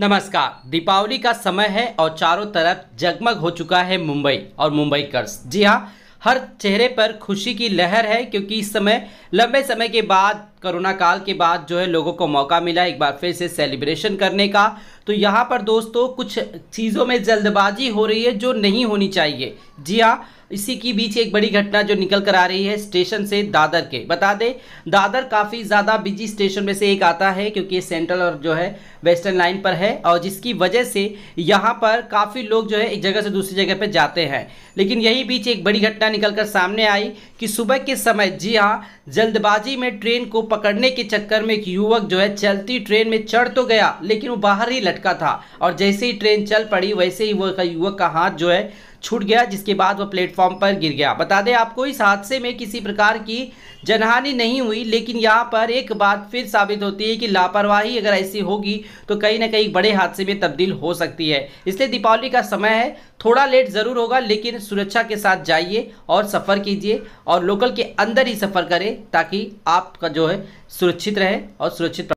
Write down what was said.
नमस्कार दीपावली का समय है और चारों तरफ जगमग हो चुका है मुंबई और मुंबई कर्स जी हाँ हर चेहरे पर खुशी की लहर है क्योंकि इस समय लंबे समय के बाद कोरोना काल के बाद जो है लोगों को मौका मिला एक बार फिर से सेलिब्रेशन करने का तो यहाँ पर दोस्तों कुछ चीज़ों में जल्दबाजी हो रही है जो नहीं होनी चाहिए जी हाँ इसी के बीच एक बड़ी घटना जो निकल कर आ रही है स्टेशन से दादर के बता दें दादर काफ़ी ज़्यादा बिजी स्टेशन में से एक आता है क्योंकि ये सेंट्रल और जो है वेस्टर्न लाइन पर है और जिसकी वजह से यहाँ पर काफ़ी लोग जो है एक जगह से दूसरी जगह पर जाते हैं लेकिन यही बीच एक बड़ी घटना निकल कर सामने आई कि सुबह के समय जी हाँ जल्दबाजी में ट्रेन को पकड़ने के चक्कर में एक युवक जो है चलती ट्रेन में चढ़ तो गया लेकिन वो बाहर ही लटका था और जैसे ही ट्रेन चल पड़ी वैसे ही वो युवक का हाथ जो है छूट गया जिसके बाद वह प्लेटफॉर्म पर गिर गया बता दें आपको इस हादसे में किसी प्रकार की जनहानि नहीं हुई लेकिन यहाँ पर एक बात फिर साबित होती है कि लापरवाही अगर ऐसी होगी तो कहीं ना कहीं बड़े हादसे में तब्दील हो सकती है इसलिए दीपावली का समय है थोड़ा लेट ज़रूर होगा लेकिन सुरक्षा के साथ जाइए और सफ़र कीजिए और लोकल के अंदर ही सफ़र करें ताकि आपका जो है सुरक्षित रहे और सुरक्षित